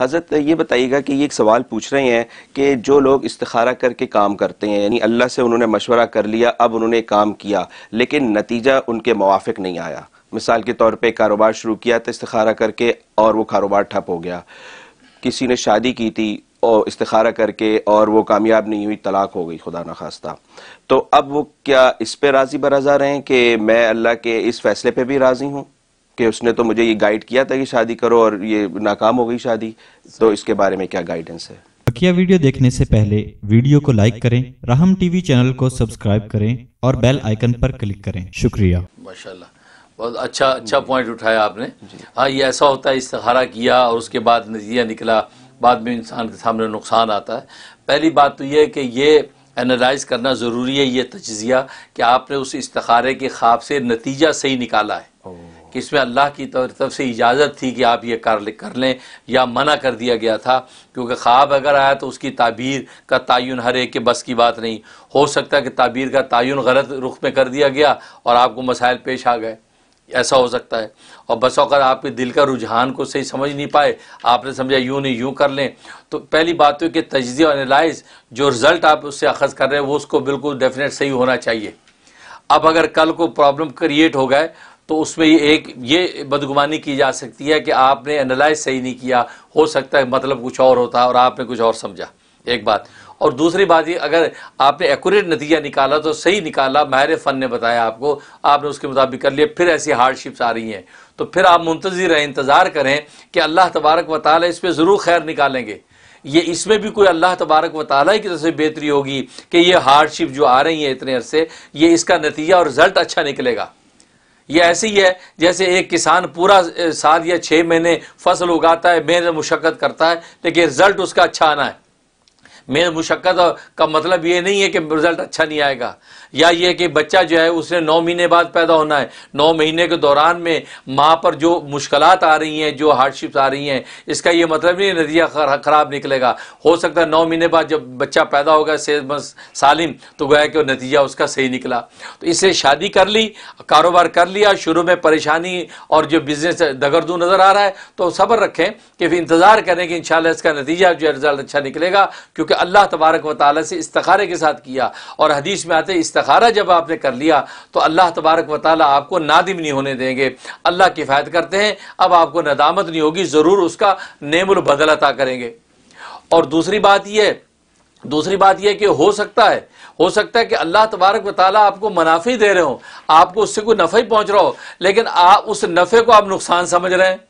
हज़रत ये बताइएगा कि ये एक सवाल पूछ रहे हैं कि जो लोग इस्तारा करके काम करते हैं यानी अल्लाह से उन्होंने मशवरा कर लिया अब उन्होंने काम किया लेकिन नतीजा उनके मुआफ़ नहीं आया मिसाल के तौर पर कारोबार शुरू किया तो इस्तारा करके और वो कारोबार ठप हो गया किसी ने शादी की थी और इस्तारा करके और वो कामयाब नहीं हुई तलाक हो गई खुदा ना खास्ता तो अब वो क्या इस पर राज़ी बराजा हैं कि मैं अल्लाह के इस फैसले पर भी राज़ी हूँ कि उसने तो मुझे ये गाइड किया था कि शादी करो और ये नाकाम हो गई शादी तो इसके बारे में क्या गाइडेंस है बकिया वीडियो देखने से पहले वीडियो को लाइक करें रहम टीवी चैनल को सब्सक्राइब करें और बेल आइकन पर क्लिक करें शुक्रिया माशाल्लाह बहुत अच्छा अच्छा पॉइंट उठाया आपने हाँ ये ऐसा होता है इस्तारा किया और उसके बाद नतीजा निकला बाद में इंसान के सामने नुकसान आता है पहली बात तो यह कि ये एनालाइज करना ज़रूरी है ये तजिया कि आपने उस इस्तारे के ख्वाब से नतीजा सही निकाला है कि इसमें अल्लाह की तरफ से इजाज़त थी कि आप ये कार्य कर लें या मना कर दिया गया था क्योंकि ख्वाब अगर आया तो उसकी ताबीर का तयन हर एक के बस की बात नहीं हो सकता कि ताबीर का तयन गलत रुख में कर दिया गया और आपको मसाइल पेश आ गए ऐसा हो सकता है और बस अगर आपके दिल का रुझान को सही समझ नहीं पाए आपने समझा यूँ नहीं यूँ कर लें तो पहली बात तो कि तजिया और एनालाइज जो रिज़ल्ट आप उससे अखज़ कर रहे हैं वो उसको बिल्कुल डेफिनेट सही होना चाहिए अब अगर कल को प्रॉब्लम क्रिएट हो गए तो उसमें ये एक ये बदगुमानी की जा सकती है कि आपने एनालाइज सही नहीं किया हो सकता है मतलब कुछ और होता और आपने कुछ और समझा एक बात और दूसरी बात ये अगर आपने एक्यूरेट नतीजा निकाला तो सही निकाला माहिर फ़न ने बताया आपको आपने उसके मुताबिक कर लिया फिर ऐसी हार्डशिप्स आ रही हैं तो फिर आप मुंतज़र रहें इंतज़ार करें कि अल्लाह तबारक व ताली इस पर ज़रूर खैर निकालेंगे ये इसमें भी कोई अल्लाह तबारक व ताली की तरफ से बेहतरी होगी कि ये हार्डशिप जो आ रही है इतने अरसे ये इसका नतीजा और रिज़ल्ट अच्छा निकलेगा ये ऐसे ही है जैसे एक किसान पूरा साल या छः महीने फसल उगाता है मेहनत मुशक्क़त करता है लेकिन रिजल्ट उसका अच्छा आना है मेहनत मुशक्क़त का मतलब ये नहीं है कि रिज़ल्ट अच्छा नहीं आएगा या ये कि बच्चा जो है उसने नौ महीने बाद पैदा होना है नौ महीने के दौरान में माँ पर जो मुश्किल आ रही हैं जो हार्डशिप्स आ रही हैं इसका ये मतलब नहीं नतीजा ख़राब निकलेगा हो सकता है नौ महीने बाद जब बच्चा पैदा होगा सालिम तो गया कि नतीजा उसका सही निकला तो इससे शादी कर ली कारोबार कर लिया शुरू में परेशानी और जो बिज़नेस दगरदू नज़र आ रहा है तो सब्र रखें कि फिर इंतज़ार करें कि इन इसका नतीजा जो है रिज़ल्ट अच्छा निकलेगा क्योंकि कि अल्लाह तबारक व ताली से इस्तारे के साथ किया और हदीस में आते इस्तारा जब आपने कर लिया तो अल्लाह तबारक व ताली आपको नादिम नहीं होने देंगे अल्लाह किफ़ायत करते हैं अब आपको नदामत नहीं होगी ज़रूर उसका नेमुल अता करेंगे और दूसरी बात यह दूसरी बात यह कि हो सकता है हो सकता है कि अल्लाह तबारक वाली आपको मुनाफी दे रहे हो आपको उससे कोई नफ़ा ही पहुँच रहा हो लेकिन आप उस नफ़े को आप नुकसान समझ रहे हैं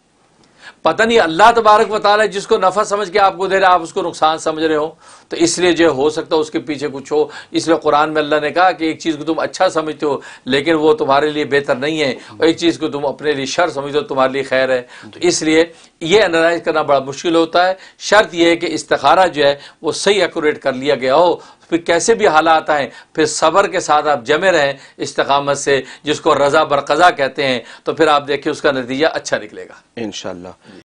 पता नहीं अल्लाह तबारक बता रहे जिसको नफ़ा समझ के आपको दे रहे आप उसको नुकसान समझ रहे हो तो इसलिए जो हो सकता है उसके पीछे कुछ हो इसलिए कुरान में अल्लाह ने कहा कि एक चीज़ को तुम अच्छा समझते हो लेकिन वो तुम्हारे लिए बेहतर नहीं है और एक चीज़ को तुम अपने लिए शर समझते हो तुम्हारे लिए खैर है तो इसलिए ये एनालाइज करना बड़ा मुश्किल होता है शर्त यह है कि इस्तारा जो है वो सही एकट कर लिया गया हो फिर कैसे भी हालात आएँ फिर सबर के साथ आप जमे रहें इस्तकामत से जिसको रज़ा बरकज़ा कहते हैं तो फिर आप देखिए उसका नतीजा अच्छा निकलेगा इन